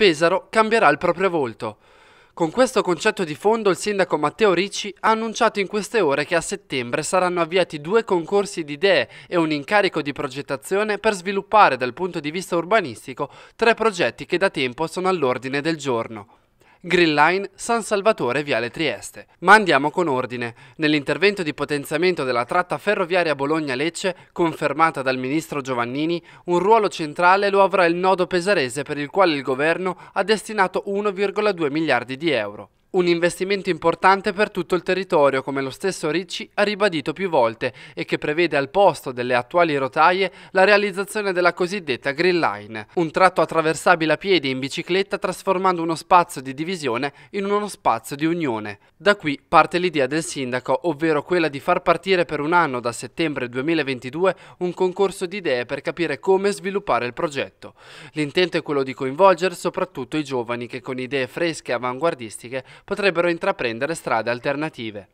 Pesaro cambierà il proprio volto. Con questo concetto di fondo il sindaco Matteo Ricci ha annunciato in queste ore che a settembre saranno avviati due concorsi di idee e un incarico di progettazione per sviluppare dal punto di vista urbanistico tre progetti che da tempo sono all'ordine del giorno. Green Line San Salvatore Viale Trieste. Ma andiamo con ordine. Nell'intervento di potenziamento della tratta ferroviaria Bologna-Lecce, confermata dal ministro Giovannini, un ruolo centrale lo avrà il nodo pesarese per il quale il governo ha destinato 1,2 miliardi di euro. Un investimento importante per tutto il territorio, come lo stesso Ricci ha ribadito più volte, e che prevede al posto delle attuali rotaie la realizzazione della cosiddetta Green Line, un tratto attraversabile a piedi e in bicicletta trasformando uno spazio di divisione in uno spazio di unione. Da qui parte l'idea del sindaco, ovvero quella di far partire per un anno da settembre 2022 un concorso di idee per capire come sviluppare il progetto. L'intento è quello di coinvolgere soprattutto i giovani che con idee fresche e avanguardistiche potrebbero intraprendere strade alternative.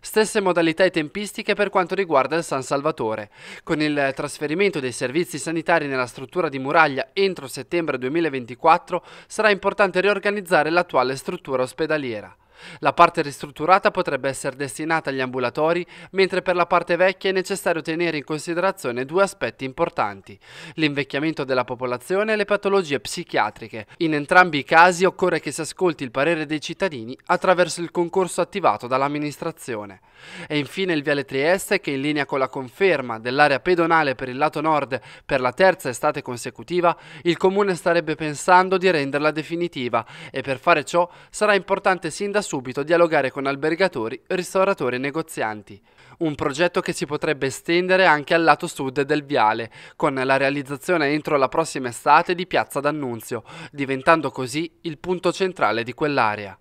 Stesse modalità e tempistiche per quanto riguarda il San Salvatore. Con il trasferimento dei servizi sanitari nella struttura di muraglia entro settembre 2024 sarà importante riorganizzare l'attuale struttura ospedaliera. La parte ristrutturata potrebbe essere destinata agli ambulatori, mentre per la parte vecchia è necessario tenere in considerazione due aspetti importanti, l'invecchiamento della popolazione e le patologie psichiatriche. In entrambi i casi occorre che si ascolti il parere dei cittadini attraverso il concorso attivato dall'amministrazione. E infine il Viale Trieste che in linea con la conferma dell'area pedonale per il lato nord per la terza estate consecutiva, il comune starebbe pensando di renderla definitiva e per fare ciò sarà importante sin da subito dialogare con albergatori, ristoratori e negozianti. Un progetto che si potrebbe estendere anche al lato sud del viale, con la realizzazione entro la prossima estate di Piazza D'Annunzio, diventando così il punto centrale di quell'area.